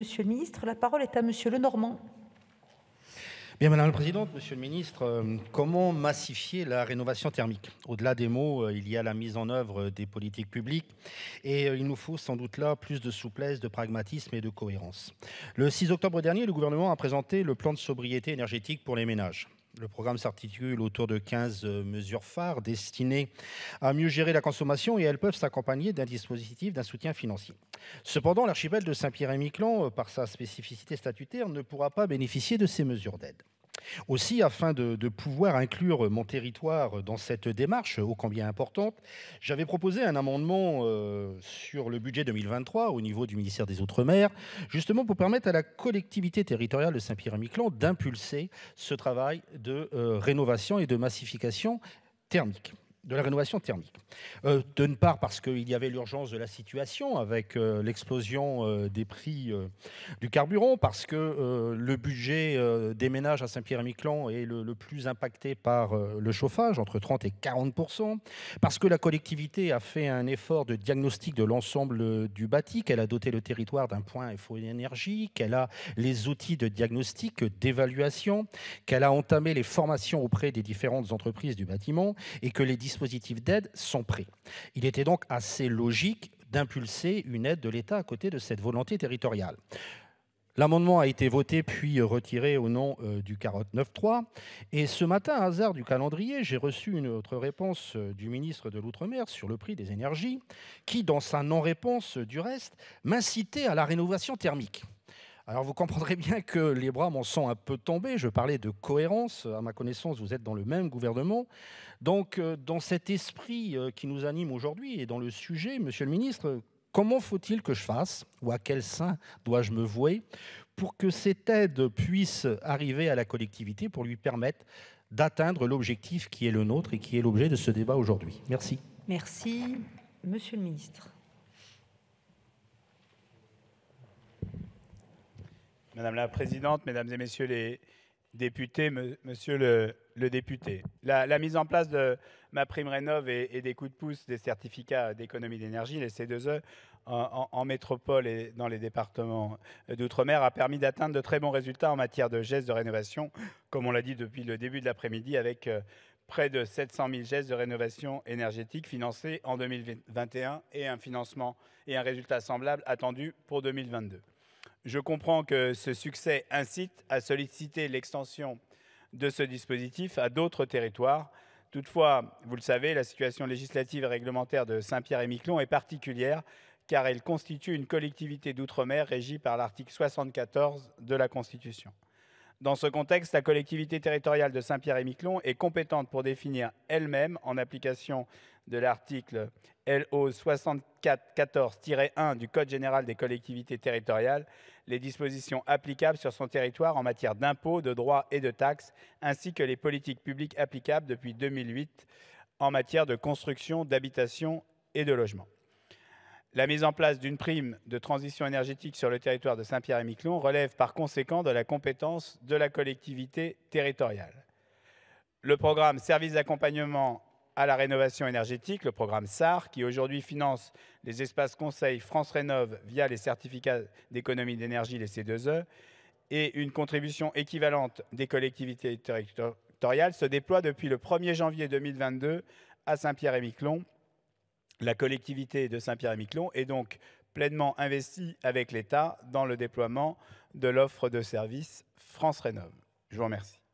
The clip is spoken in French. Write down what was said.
Monsieur le ministre, la parole est à monsieur Lenormand. Bien, Madame la Présidente, Monsieur le Ministre, euh, comment massifier la rénovation thermique Au-delà des mots, euh, il y a la mise en œuvre euh, des politiques publiques et il nous faut sans doute là plus de souplesse, de pragmatisme et de cohérence. Le 6 octobre dernier, le gouvernement a présenté le plan de sobriété énergétique pour les ménages. Le programme s'articule autour de 15 euh, mesures phares destinées à mieux gérer la consommation et elles peuvent s'accompagner d'un dispositif d'un soutien financier. Cependant, l'archipel de Saint-Pierre-et-Miquelon, euh, par sa spécificité statutaire, ne pourra pas bénéficier de ces mesures d'aide. Aussi, afin de, pouvoir inclure mon territoire dans cette démarche ô combien importante, j'avais proposé un amendement euh, sur le budget 2023 au niveau du ministère des Outre-mer, justement pour permettre à la collectivité territoriale de Saint-Pierre-et-Miquelon d'impulser ce travail de euh, rénovation et de massification thermique de la rénovation thermique. Euh, D'une part parce qu'il y avait l'urgence de la situation avec euh, l'explosion euh, des prix du carburant, parce que le budget des ménages à Saint-Pierre-et-Miquelon est le, plus impacté par le chauffage, entre 30 et 40 parce que la collectivité a fait un effort de diagnostic de l'ensemble du bâti, qu'elle a doté le territoire d'un point énergie, qu'elle a les outils de diagnostic, d'évaluation, qu'elle a entamé les formations auprès des différentes entreprises du bâtiment et que les d'aide sont prêts. Il était donc assez logique d'impulser une aide de l'État à côté de cette volonté territoriale. L'amendement a été voté puis retiré au nom euh, du 49.3. Et ce matin, à hasard du calendrier, j'ai reçu une autre réponse euh, du ministre de l'Outre-mer sur le prix des énergies, qui, dans sa non-réponse du reste, m'incitait à la rénovation thermique. Alors vous comprendrez bien que les bras m'en sont un peu tombés. Je parlais de cohérence. À ma connaissance, vous êtes dans le même gouvernement. Donc euh, dans cet esprit euh, qui nous anime aujourd'hui et dans le sujet, Monsieur le Ministre, comment faut-il que je fasse ou à quel sein dois-je me vouer pour que cette aide puisse arriver à la collectivité pour lui permettre d'atteindre l'objectif qui est le nôtre et qui est l'objet de ce débat aujourd'hui Merci. Merci, Monsieur le Ministre. Madame la Présidente, Mesdames et Messieurs les députés, Monsieur le, député, la, mise en place de ma prime rénov et, des coups de pouce des certificats d'économie d'énergie, les C2E, en, en, métropole et dans les départements d'outre-mer a permis d'atteindre de très bons résultats en matière de gestes de rénovation, comme on l'a dit depuis le début de l'après-midi, avec euh, près de 700 000 gestes de rénovation énergétique financés en 2021 et un financement et un résultat semblable attendu pour 2022. Je comprends que ce succès incite à solliciter l'extension de ce dispositif à d'autres territoires. Toutefois, vous le savez, la situation législative et réglementaire de Saint-Pierre-et-Miquelon est particulière car elle constitue une collectivité d'outre-mer régie par l'article 74 de la Constitution. Dans ce contexte, la collectivité territoriale de Saint-Pierre-et-Miquelon est compétente pour définir elle-même, en application de l'article LO 14 1 du Code général des collectivités territoriales les dispositions applicables sur son territoire en matière d'impôts, de droits et de taxes, ainsi que les politiques publiques applicables depuis 2008 en matière de construction, d'habitation et de logement. La mise en place d'une prime de transition énergétique sur le territoire de Saint-Pierre-et-Miquelon relève par conséquent de la compétence de la collectivité territoriale. Le programme service d'accompagnement à la rénovation énergétique, le programme SAR, qui aujourd'hui finance les espaces conseils France Rénov via les certificats d'économie d'énergie, les C2E, et une contribution équivalente des collectivités territoriales se déploie depuis le 1er janvier 2022 à Saint-Pierre-et-Miquelon. La collectivité de Saint-Pierre-et-Miquelon est donc pleinement investie avec l'État dans le déploiement de l'offre de services France Rénov. Je vous remercie.